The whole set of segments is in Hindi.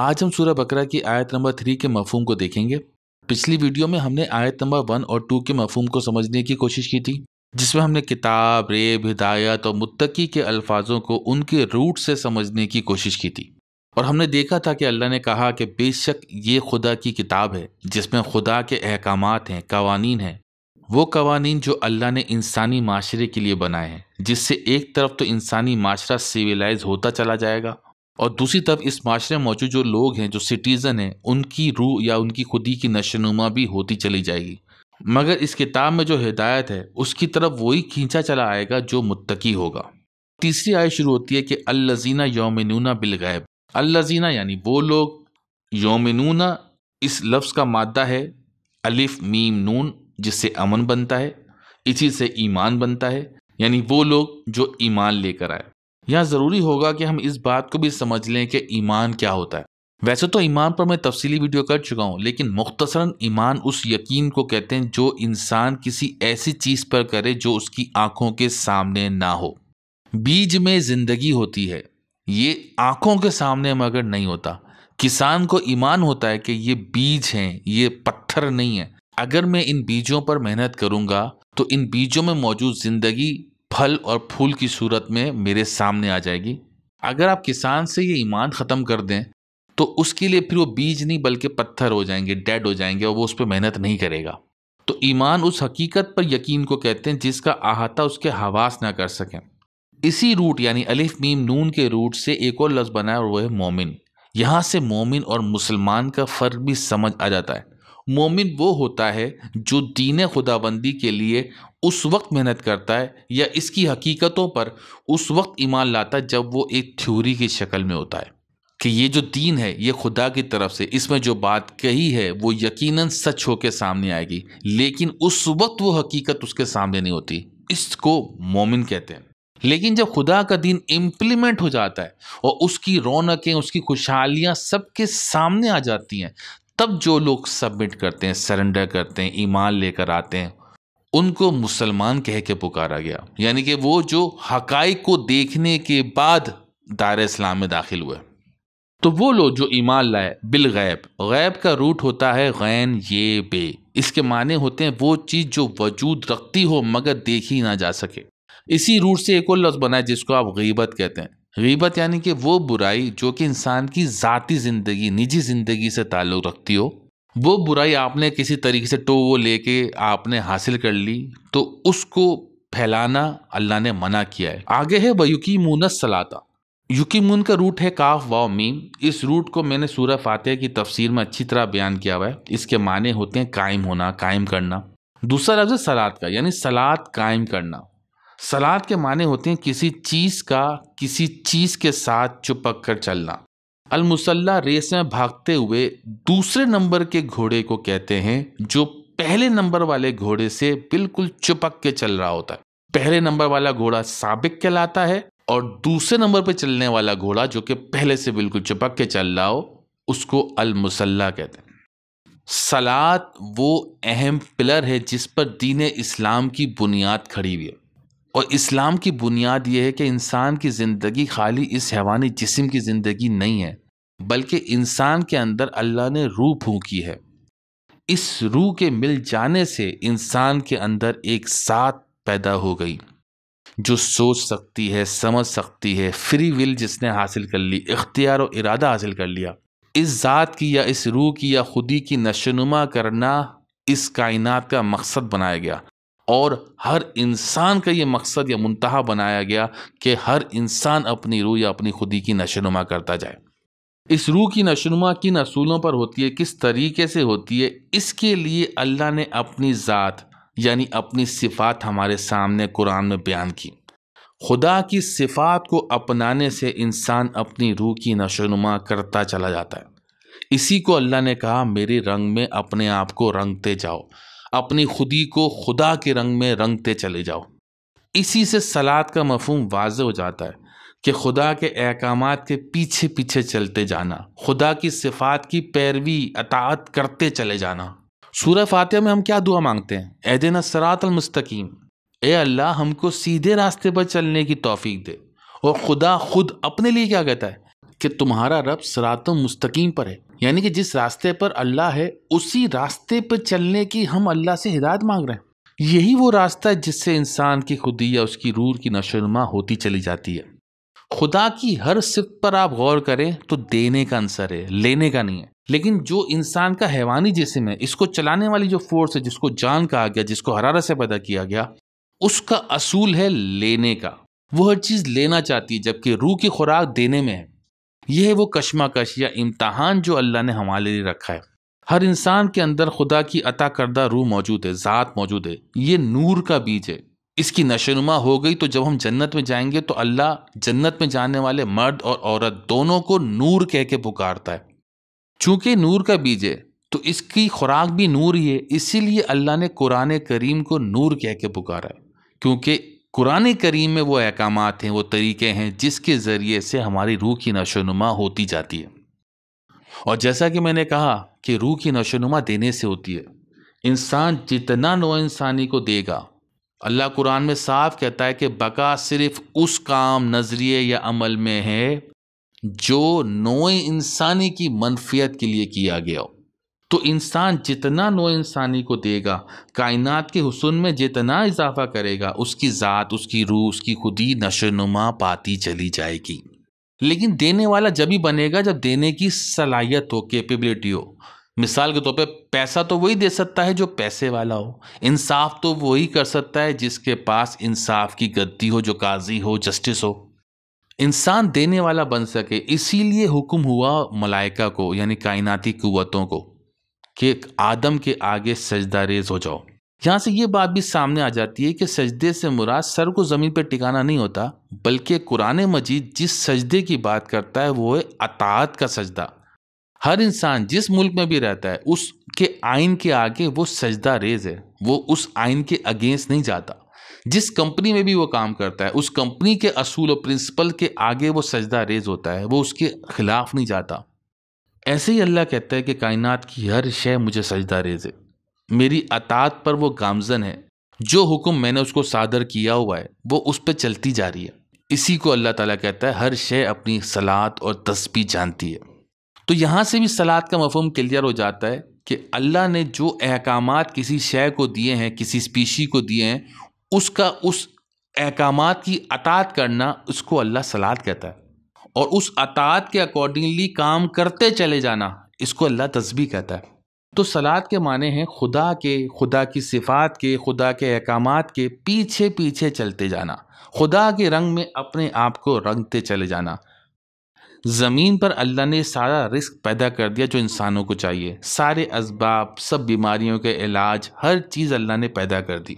आज हम सूर्य बकरा की आयत नंबर थ्री के मफहम को देखेंगे पिछली वीडियो में हमने आयत नंबर वन और टू के मफहम को समझने की कोशिश की थी जिसमें हमने किताब रेब हिदायत और मुत्तकी के अल्फाजों को उनके रूट से समझने की कोशिश की थी और हमने देखा था कि अल्लाह ने कहा कि बेशक ये खुदा की किताब है जिसमें खुदा के अहकाम हैं कवानीन हैं वो कवानीन जो अल्लाह ने इंसानी माशरे के लिए बनाए हैं जिससे एक तरफ तो इंसानी माशरा सिविलाइज होता चला जाएगा और दूसरी तरफ इस माशरे में मौजूद जो लोग हैं जो सिटीज़न हैं उनकी रूह या उनकी खुदी की नशोनुमा भी होती चली जाएगी मगर इस किताब में जो हिदायत है उसकी तरफ वही खींचा चला आएगा जो मुत्तकी होगा तीसरी आय शुरू होती है कि अल्लजीना योमिनूना बिलगैब अल्लजीना यानी वो लोग योमिनूना इस लफ्ज़ का मादा है अलिफ मीम नून जिससे अमन बनता है इसी से ईमान बनता है यानी वो लोग जो ईमान लेकर आए यहाँ ज़रूरी होगा कि हम इस बात को भी समझ लें कि ईमान क्या होता है वैसे तो ईमान पर मैं तफसीली वीडियो कर चुका हूँ लेकिन मुख्तसरा ईमान उस यकीन को कहते हैं जो इंसान किसी ऐसी चीज़ पर करे जो उसकी आँखों के सामने ना हो बीज में ज़िंदगी होती है ये आँखों के सामने मगर नहीं होता किसान को ईमान होता है कि ये बीज हैं ये पत्थर नहीं है अगर मैं इन बीजों पर मेहनत करूंगा तो इन बीजों में मौजूद ज़िंदगी फल और फूल की सूरत में मेरे सामने आ जाएगी अगर आप किसान से ये ईमान ख़त्म कर दें तो उसके लिए फिर वो बीज नहीं बल्कि पत्थर हो जाएंगे डेड हो जाएंगे और वो उस पर मेहनत नहीं करेगा तो ईमान उस हकीकत पर यकीन को कहते हैं जिसका अहाता उसके हवास ना कर सकें इसी रूट यानी अलिफ मीम नून के रूट से एक और लफ्ज़ बना है और वह है मोमिन यहाँ से मोमिन और मुसलमान का फ़र्क भी समझ आ जाता है मोमिन वो होता है जो दीन खुदाबंदी के लिए उस वक्त मेहनत करता है या इसकी हकीकतों पर उस वक्त ईमान लाता है जब वो एक थ्योरी की शक्ल में होता है कि ये जो दीन है ये खुदा की तरफ से इसमें जो बात कही है वो यकीनन सच होकर सामने आएगी लेकिन उस वक्त वो हकीकत उसके सामने नहीं होती इसको मोमिन कहते हैं लेकिन जब खुदा का दिन इम्प्लीमेंट हो जाता है और उसकी रौनकें उसकी खुशहालियाँ सबके सामने आ जाती हैं तब जो लोग सबमिट करते हैं सरेंडर करते हैं ईमान लेकर आते हैं उनको मुसलमान कह के पुकारा गया यानी कि वो जो हकाई को देखने के बाद दार इस्लाम में दाखिल हुए तो वो लोग जो ईमान लाए बिल गैब गैब का रूट होता है गैन ये बे इसके माने होते हैं वो चीज़ जो वजूद रखती हो मगर देखी ना जा सके इसी रूट से एक और लफ्ज़ बना है जिसको आप गीबत कहते हैं गीबत यानी कि वो बुराई जो कि इंसान की ज़ाती ज़िंदगी निजी ज़िंदगी से ताल्लुक़ रखती हो वो बुराई आपने किसी तरीके से टो वो लेके आपने हासिल कर ली तो उसको फैलाना अल्लाह ने मना किया है आगे है वयुकी मुनस सलाता मून का रूट है काफ वाव मीम इस रूट को मैंने सूरह फातह की तफसीर में अच्छी तरह बयान किया हुआ है इसके माने होते हैं कायम होना कायम करना दूसरा लफ्ज है सलाद का यानी सलाद कायम करना सलाद के माने होते हैं किसी चीज़ का किसी चीज़ के साथ चुपक कर चलना अलमुसल्ला रेस में भागते हुए दूसरे नंबर के घोड़े को कहते हैं जो पहले नंबर वाले घोड़े से बिल्कुल चुपक के चल रहा होता है पहले नंबर वाला घोड़ा साबिक कहलाता है और दूसरे नंबर पर चलने वाला घोड़ा जो कि पहले से बिल्कुल चुपक के चल रहा हो उसको अलमुसल्ला कहते हैं सलाद वो अहम पिलर है जिस पर दीन इस्लाम की बुनियाद खड़ी हुई है और इस्लाम की बुनियाद यह है कि इंसान की ज़िंदगी खाली इस हैवानी जिसम की ज़िंदगी नहीं है बल्कि इंसान के अंदर अल्लाह ने रूह फूकी है इस रूह के मिल जाने से इंसान के अंदर एक साथ पैदा हो गई जो सोच सकती है समझ सकती है फ्री विल जिसने हासिल कर ली इख्तियार और इरादा हासिल कर लिया इस ज़ात की या इस रूह की या खुदी की नशोनुमा करना इस कायनात का मकसद बनाया गया और हर इंसान का ये मकसद या मुंतहा बनाया गया कि हर इंसान अपनी रूह या अपनी खुदी की नशोनुमा करता जाए इस रूह की नशोनुमा किन असूलों पर होती है किस तरीके से होती है इसके लिए अल्लाह ने अपनी ज़ात यानी अपनी सिफात हमारे सामने कुरान में बयान की खुदा की सिफात को अपनाने से इंसान अपनी रूह की नशोनुमा करता चला जाता है इसी को अल्लाह ने कहा मेरे रंग में अपने आप को रंगते जाओ अपनी खुदी को खुदा के रंग में रंगते चले जाओ इसी से सलाद का मफहम वाज हो जाता है कि खुदा के अहकाम के पीछे पीछे चलते जाना खुदा की सिफात की पैरवी अतात करते चले जाना सूर फातह में हम क्या दुआ मांगते हैं एदिन सरातलमस्तकीम ए अल्लाह हमको सीधे रास्ते पर चलने की तोफ़ी दे और खुदा खुद अपने लिए क्या कहता है कि तुम्हारा रब सरात मुस्तकीम पर है यानी कि जिस रास्ते पर अल्लाह है उसी रास्ते पर चलने की हम अल्लाह से हिदायत मांग रहे हैं यही वो रास्ता है जिससे इंसान की खुदी या उसकी रूर की नशोनुमा होती चली जाती है खुदा की हर सिफ पर आप गौर करें तो देने का आंसर है लेने का नहीं है लेकिन जो इंसान का हैवानी जिसम है इसको चलाने वाली जो फोर्स है जिसको जान कहा गया जिसको हरारत से पैदा किया गया उसका असूल है लेने का वो हर चीज़ लेना चाहती है जबकि रूह की खुराक देने में है यह है वो कश्माकश या इम्तहान जो अल्लाह ने हमारे लिए रखा है हर इंसान के अंदर खुदा की अता करदा रूह मौजूद है ज़ात मौजूद है ये नूर का बीज है इसकी नशनुमा हो गई तो जब हम जन्नत में जाएंगे तो अल्लाह जन्नत में जाने वाले मर्द और औरत दोनों को नूर कह के पुकारता है चूंकि नूर का बीज है तो इसकी खुराक भी नूर ही है इसीलिए अल्लाह ने कुरान करीम को नूर कह के पुकारा है क्योंकि कुरान करीम में वो अहकाम हैं वो तरीके हैं जिसके ज़रिए से हमारी रूह की नशोनुमा होती जाती है और जैसा कि मैंने कहा कि रूह की नशोनुमा देने से होती है इंसान जितना नो इंसानी को देगा अल्लाह कुरान में साफ कहता है कि बका सिर्फ उस काम नज़रिए या अमल में है जो नोए इंसानी की मनफियत के लिए किया गया हो तो इंसान जितना नो इंसानी को देगा कायनात के हुसन में जितना इजाफा करेगा उसकी ज़ात उसकी रूह उसकी खुदी नशोनुमा पाती चली जाएगी लेकिन देने वाला जब ही बनेगा जब देने की सलाहियत हो कैपेबिलिटी हो मिसाल के तौर पे पैसा तो वही दे सकता है जो पैसे वाला हो इंसाफ तो वही कर सकता है जिसके पास इंसाफ की गद्दी हो जो काजी हो जस्टिस हो इंसान देने वाला बन सके इसीलिए हुक्म हुआ मलाइका को यानी कायनाती कुतों को कि आदम के आगे सजदा रेज हो जाओ यहाँ से ये बात भी सामने आ जाती है कि सजदे से मुराद सर को ज़मीन पर टिकाना नहीं होता बल्कि कुरान मजीद जिस सजदे की बात करता है वो है अतात का सजदा हर इंसान जिस मुल्क में भी रहता है उसके आइन के आगे वो सजदा रेज है वो उस आइन के अगेंस्ट नहीं जाता जिस कंपनी में भी वो काम करता है उस कंपनी के असूल और प्रिंसिपल के आगे वो सजदा रेज होता है वो उसके खिलाफ नहीं जाता ऐसे ही अल्लाह कहता है कि कायनात की हर शय मुझे सजदा रेजे मेरी अतात पर वो गामजन है जो हुक्म मैंने उसको सादर किया हुआ है वो उस पर चलती जा रही है इसी को अल्लाह ताला कहता है हर शय अपनी सलात और तस्बी जानती है तो यहाँ से भी सलात का मफहम क्लियर हो जाता है कि अल्लाह ने जो अहकाम किसी शय को दिए हैं किसी स्पीशी को दिए हैं उसका उस अहकाम की अतात करना उसको अल्लाह सलाद कहता है और उस अतात के अकॉर्डिंगली काम करते चले जाना इसको अल्लाह तस्बी कहता है तो सलाद के माने हैं खुदा के खुदा की सिफात के खुदा के अहकाम के पीछे पीछे चलते जाना खुदा के रंग में अपने आप को रंगते चले जाना ज़मीन पर अल्लाह ने सारा रिस्क पैदा कर दिया जो इंसानों को चाहिए सारे इसबाब सब बीमारियों के इलाज हर चीज़ अल्लाह ने पैदा कर दी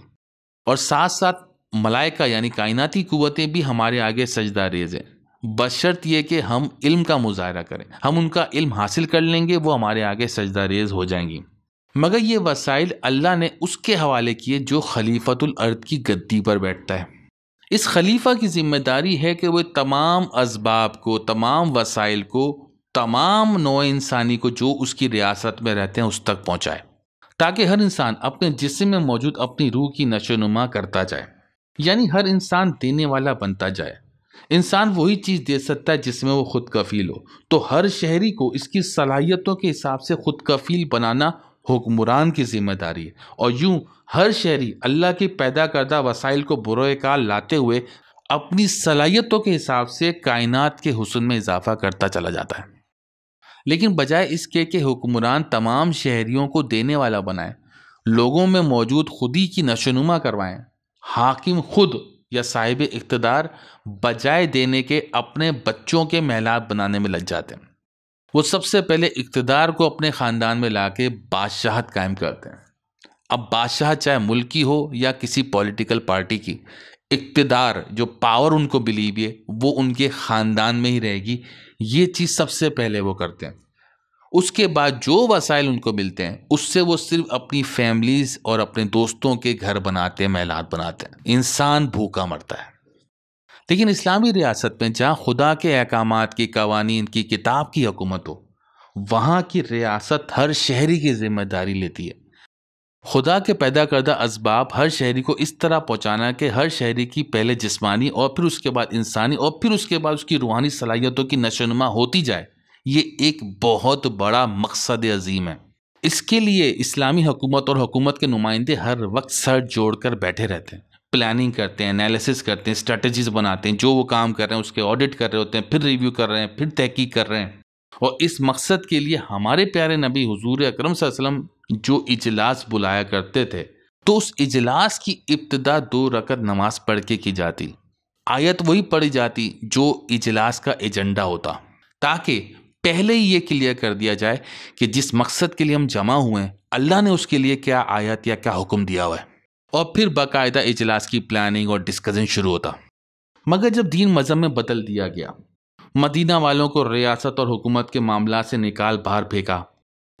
और साथ साथ मलाइका यानी कायनाती क़वतें भी हमारे आगे सजदा रेज हैं बशर्त ये कि हम इल्म का मुजाहरा करें हम उनका इल्म हासिल कर लेंगे वो हमारे आगे सजदा रेज हो जाएंगी मगर ये वसाइल अल्लाह ने उसके हवाले किए जो खलीफतुल अर्द की गद्दी पर बैठता है इस खलीफा की जिम्मेदारी है कि वह तमाम इसबाब को तमाम वसाइल को तमाम नौ इंसानी को जो उसकी रियासत में रहते हैं उस तक पहुँचाए ताकि हर इंसान अपने जिसम में मौजूद अपनी रूह की नशोनुमा करता जाए यानी हर इंसान देने वाला बनता जाए इंसान वही चीज़ दे सकता है जिसमें वो खुद कफील हो तो हर शहरी को इसकी सलाहियतों के हिसाब से खुद कफील बनाना हुक्मरान की जिम्मेदारी है और यूं हर शहरी अल्लाह के पैदा करदा वसाइल को बुरोकार लाते हुए अपनी सलाहियतों के हिसाब से कायनात के हुसन में इजाफा करता चला जाता है लेकिन बजाय इसके कि हुक्मरान तमाम शहरीों को देने वाला बनाए लोगों में मौजूद खुदी की नशोनुमा करवाएं हाकिम खुद या साहिब इकतदार बजाय देने के अपने बच्चों के महलाब बनाने में लग जाते हैं वो सबसे पहले इकतदार को अपने ख़ानदान में ला के बादशाहत कायम करते हैं अब बादशाह चाहे मुल्क हो या किसी पॉलिटिकल पार्टी की इकतदार जो पावर उनको बिलीव है वो उनके ख़ानदान में ही रहेगी ये चीज़ सबसे पहले वो करते हैं उसके बाद जो वसाइल उनको मिलते हैं उससे वो सिर्फ अपनी फैमिलीज और अपने दोस्तों के घर बनाते हैं महिला बनाते हैं इंसान भूखा मरता है लेकिन इस्लामी रियासत में जहाँ खुदा के अहकाम की कवानी की किताब की हुकूमत हो वहाँ की रियासत हर शहरी की जिम्मेदारी लेती है खुदा के पैदा करदा इसबाब हर शहरी को इस तरह पहुँचाना कि हर शहरी की पहले जिस्मानी और फिर उसके बाद इंसानी और फिर उसके बाद उसकी रूहानी सलाहियतों की नशोनुमा होती जाए ये एक बहुत बड़ा मकसद अजीम है इसके लिए इस्लामी हुकूमत और हुकूमत के नुमाइंदे हर वक्त सर जोड़ कर बैठे रहते हैं प्लानिंग करते हैं एनालिसिस करते हैं स्ट्रेटजीज बनाते हैं जो वो काम कर रहे हैं उसके ऑडिट कर रहे होते हैं फिर रिव्यू कर रहे हैं फिर तहकीक कर रहे हैं और इस मकसद के लिए हमारे प्यारे नबी हुजूर अकरम वसम जो इजलास बुलाया करते थे तो उस इजलास की इब्तदा दो रकत नमाज पढ़ के की जाती आयत वही पढ़ी जाती जो इजलास का एजेंडा होता ताकि पहले ही ये क्लियर कर दिया जाए कि जिस मकसद के लिए हम जमा हुए हैं अल्लाह ने उसके लिए क्या आयत या क्या हुक्म दिया हुआ है और फिर बाकायदा इजलास की प्लानिंग और डिस्कशन शुरू होता मगर जब दीन मज़हब में बदल दिया गया मदीना वालों को रियासत और हुकूमत के मामला से निकाल बाहर फेंका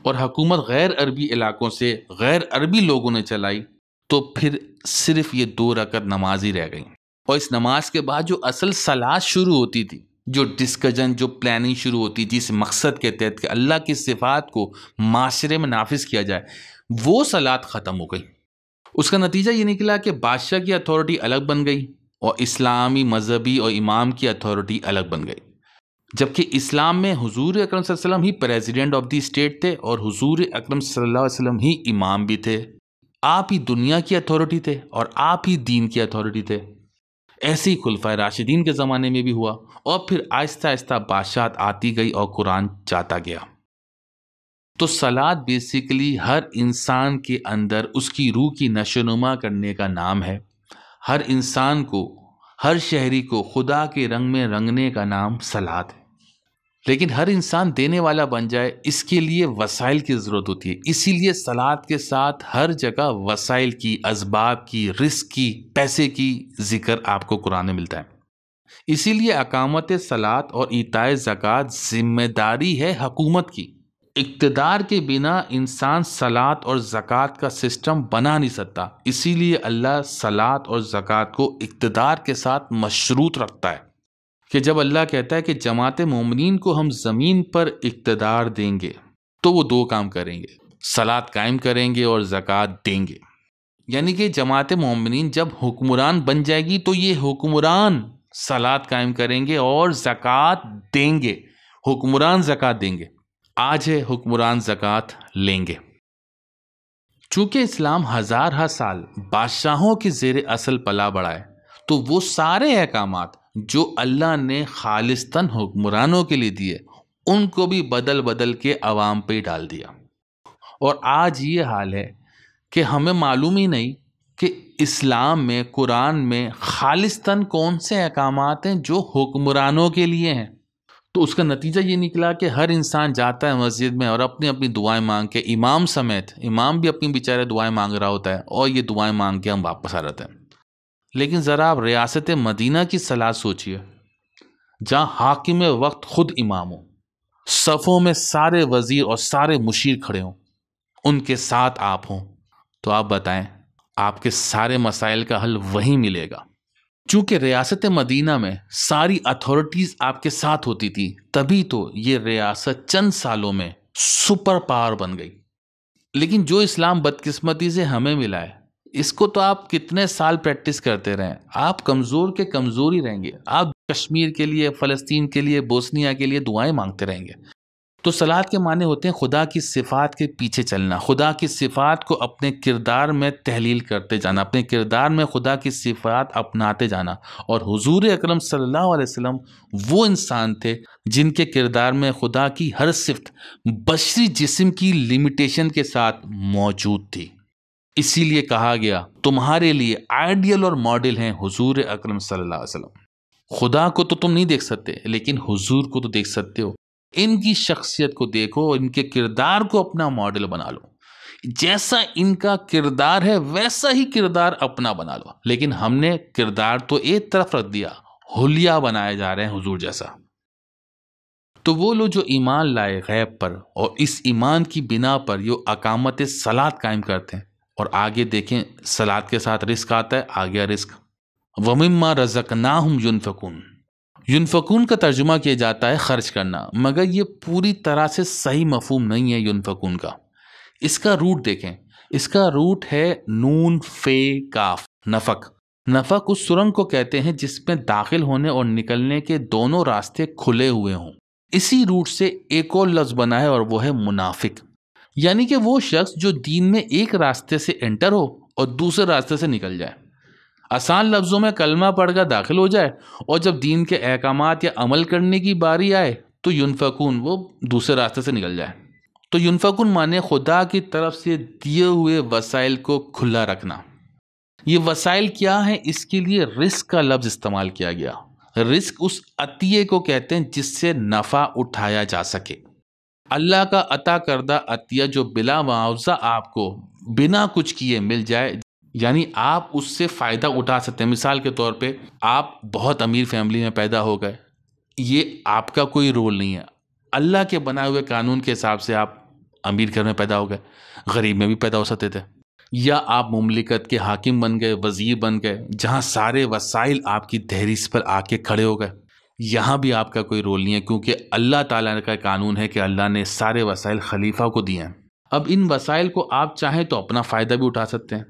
और हकूमत गैर अरबी इलाकों से गैर अरबी लोगों ने चलाई तो फिर सिर्फ ये दो रकत नमाज ही रह गई और इस नमाज के बाद जो असल सलाह शुरू होती थी जो डिस्कजन जो प्लानिंग शुरू होती जिस मकसद के तहत कि अल्लाह की सिफात को माशरे में नाफिज किया जाए वो सलाद ख़त्म हो गई उसका नतीजा ये निकला कि बादशाह की अथॉरिटी अलग बन गई और इस्लामी मजहबी और इमाम की अथॉरिटी अलग बन गई जबकि इस्लाम में हुजूर अकरम वसल्लम ही प्रेसिडेंट ऑफ द स्टेट थे और हुजूर अकरम सल्लल्लाहु अलैहि वसल्लम ही इमाम भी थे आप ही दुनिया की अथॉरिटी थे और आप ही दीन की अथॉरिटी थे ऐसे ही खुलफा राशिदीन के ज़माने में भी हुआ और फिर आहिस्ता आहिस्ता बादशाह आती गई और कुरान जाता गया तो सलाद बेसिकली हर इंसान के अंदर उसकी रूह की नशोनुमा करने का नाम है हर इंसान को हर शहरी को खुदा के रंग में रंगने का नाम सलाद है लेकिन हर इंसान देने वाला बन जाए इसके लिए वसाइल की ज़रूरत होती है इसीलिए सलाद के साथ हर जगह वसाइल की इसबाब की रिस्क की पैसे की जिक्र आपको कुरान में मिलता है इसीलिए अकामत सलात और इताए जक़ात जिम्मेदारी है हकूमत की इकतदार के बिना इंसान सलात और ज़क़़त का सिस्टम बना नहीं सकता इसीलिए अल्लाह सलात और ज़क़़त को इकतदार के साथ मशरूत रखता है कि जब अल्लाह कहता है कि जमात ममिन को हम ज़मीन पर इकतदार देंगे तो वो दो काम करेंगे सलाद कायम करेंगे और ज़क़़त देंगे यानी कि जमात ममिन जब हुक्मरान बन जाएगी तो ये हुक्मरान सलाद कायम करेंगे और ज़क़़त देंगे हुक्मरान ज़क़़त देंगे आज है हुक्मरान ज़क़़त लेंगे चूँकि इस्लाम हज़ार हर साल बादशाहों के जेर असल पला बढ़ाए तो वो सारे अहकाम जो अल्लाह ने खालिस्तन हुक्मरानों के लिए दिए उनको भी बदल बदल के आवाम पे डाल दिया और आज ये हाल है कि हमें मालूम ही नहीं कि इस्लाम में कुरान में खालिस्तन कौन से अहकाम हैं जो हुक्मरानों के लिए हैं तो उसका नतीजा ये निकला कि हर इंसान जाता है मस्जिद में और अपनी अपनी दुआएं मांग के इमाम समेत इमाम भी अपनी बेचारे दुआएं मांग रहा होता है और ये दुआएं मांग के हम वापस आ जाते हैं लेकिन ज़रा आप रियासत मदीना की सलाह सोचिए जहाँ हाकिम वक्त खुद इमाम हो सफ़ों में सारे वज़ीर और सारे मुशीर खड़े हों उनके साथ आप हों तो आप बताएं आपके सारे मसाइल का हल वहीं मिलेगा चूंकि रियासत मदीना में सारी अथॉरिटीज़ आपके साथ होती थी तभी तो ये रियासत चंद सालों में सुपर पावर बन गई लेकिन जो इस्लाम बदकिस्मती से हमें मिला है इसको तो आप कितने साल प्रैक्टिस करते रहें आप कमज़ोर के कमज़ोर ही रहेंगे आप कश्मीर के लिए फ़लस्तीन के लिए बोस्निया के लिए दुआएं मांगते रहेंगे तो सलाद के माने होते हैं खुदा की सिफात के पीछे चलना खुदा की सिफात को अपने किरदार में तहलील करते जाना अपने किरदार में खुदा की सिफात अपनाते जाना और हुजूर अकरम सल्लल्लाहु अलैहि वसल्लम वो इंसान थे जिनके किरदार में खुदा की हर सिफत बशरी जिस्म की लिमिटेशन के साथ मौजूद थी इसीलिए कहा गया तुम्हारे लिए आइडियल और मॉडल हैं हुजूर अकरम सल्लल्लाहु अलैहि वसल्लम खुदा को तो तुम नहीं देख सकते लेकिन हुजूर को तो देख सकते हो इनकी शख्सियत को देखो और इनके किरदार को अपना मॉडल बना लो जैसा इनका किरदार है वैसा ही किरदार अपना बना लो लेकिन हमने किरदार तो एक तरफ रख दिया हुलिया बनाए जा रहे हैं हुजूर जैसा तो वो लोग जो ईमान लाए गैब पर और इस ईमान की बिना पर यो अकामत सलाद कायम करते हैं और आगे देखें सलाद के साथ रिस्क आता है आ गया रिस्क वमिम्मा रजक ना हम यूनफकून यूनफकून का तर्जुमा किया जाता है खर्च करना मगर ये पूरी तरह से सही मफहम नहीं है यूनफकून का इसका रूट देखें इसका रूट है नून फे काफ नफक नफक उस सुरंग को कहते हैं जिसमें दाखिल होने और निकलने के दोनों रास्ते खुले हुए हों इसी रूट से एक और लफ्ज़ बना है और वो है मुनाफिक यानी कि वो शख्स जो दीन में एक रास्ते से एंटर हो और दूसरे रास्ते से निकल जाए आसान लफ्ज़ों में कलमा पढ़कर दाखिल हो जाए और जब दीन के अहकाम या अमल करने की बारी आए तो यूनफकून वो दूसरे रास्ते से निकल जाए तो यूनफकून माने खुदा की तरफ से दिए हुए वसाइल को खुला रखना ये वसाइल क्या है इसके लिए रिस्क का लफ्ज़ इस्तेमाल किया गया रिस्क उस अतीय को कहते हैं जिससे नफ़ा उठाया जा सके अल्लाह का अता करदा अतिया जो बिला मुआवजा आपको बिना कुछ किए मिल जाए यानी आप उससे फ़ायदा उठा सकते हैं मिसाल के तौर पे आप बहुत अमीर फैमिली में पैदा हो गए ये आपका कोई रोल नहीं है अल्लाह के बनाए हुए कानून के हिसाब से आप अमीर घर में पैदा हो गए गरीब में भी पैदा हो सकते थे या आप ममलिकत के हाकिम बन गए वज़ीर बन गए जहाँ सारे वसाइल आपकी तहरीस पर आके खड़े हो गए यहाँ भी आपका कोई रोल नहीं है क्योंकि अल्लाह ताला का कानून है कि अल्लाह ने सारे वसाइल खलीफा को दिए हैं अब इन वसाइल को आप चाहें तो अपना फ़ायदा भी उठा सकते हैं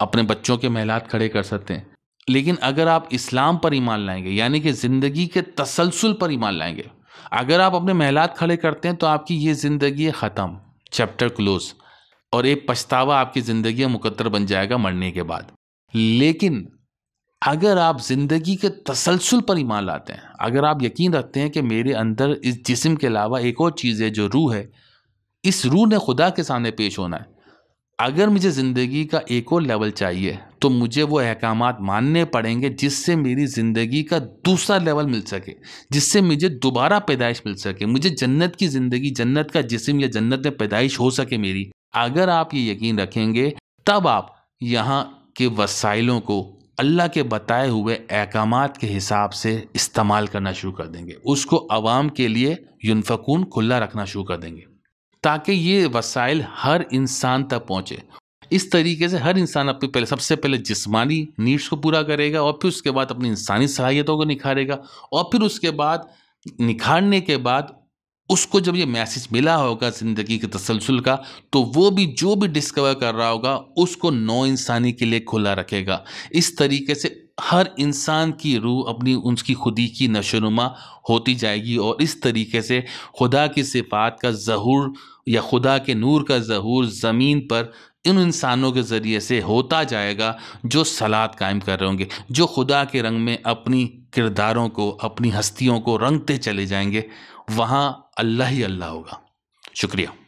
अपने बच्चों के महलात खड़े कर सकते हैं लेकिन अगर आप इस्लाम पर ईमान लाएंगे यानी कि ज़िंदगी के तसलसल पर ईमान लाएंगे अगर आप अपने महलात खड़े करते हैं तो आपकी ये ज़िंदगी ख़त्म चैप्टर क्लोज और एक पछतावा आपकी ज़िंदगी मुकद्र बन जाएगा मरने के बाद लेकिन अगर आप ज़िंदगी के तसलसल पर ईमान लाते हैं अगर आप यकीन रखते हैं कि मेरे अंदर इस जिसम के अलावा एक और चीज़ है जो रूह है इस रूह ने खुदा के सामने पेश होना है अगर मुझे ज़िंदगी का एक और लेवल चाहिए तो मुझे वो अहकाम मानने पड़ेंगे जिससे मेरी ज़िंदगी का दूसरा लेवल मिल सके जिससे मुझे दोबारा पैदाइश मिल सके मुझे जन्नत की ज़िंदगी जन्नत का जिसम या जन्नत में पैदाइश हो सके मेरी अगर आप ये यकीन रखेंगे तब आप यहाँ के वसाइलों को अल्लाह के बताए हुए अहकाम के हिसाब से इस्तेमाल करना शुरू कर देंगे उसको अवाम के लिए यूनफकून खुला रखना शुरू कर देंगे ताकि ये वसाइल हर इंसान तक पहुँचे इस तरीके से हर इंसान अपने पहले सबसे पहले जिस्मानी नीड्स को पूरा करेगा और फिर उसके बाद अपनी इंसानी सलाहियतों को निखारेगा और फिर उसके बाद निखारने के बाद उसको जब ये मैसेज मिला होगा ज़िंदगी के तसलसल का तो वो भी जो भी डिस्कवर कर रहा होगा उसको नौ इंसानी के लिए खुला रखेगा इस तरीके से हर इंसान की रूह अपनी उसकी खुदी की नशोनुमा होती जाएगी और इस तरीके से खुदा की सिफात का जहूर या खुदा के नूर का जहूर ज़मीन पर इन इंसानों के ज़रिए से होता जाएगा जो सलाद कायम कर रहे होंगे जो खुदा के रंग में अपनी किरदारों को अपनी हस्तियों को रंगते चले जाएंगे वहाँ अल्लाह ही अल्लाह होगा शुक्रिया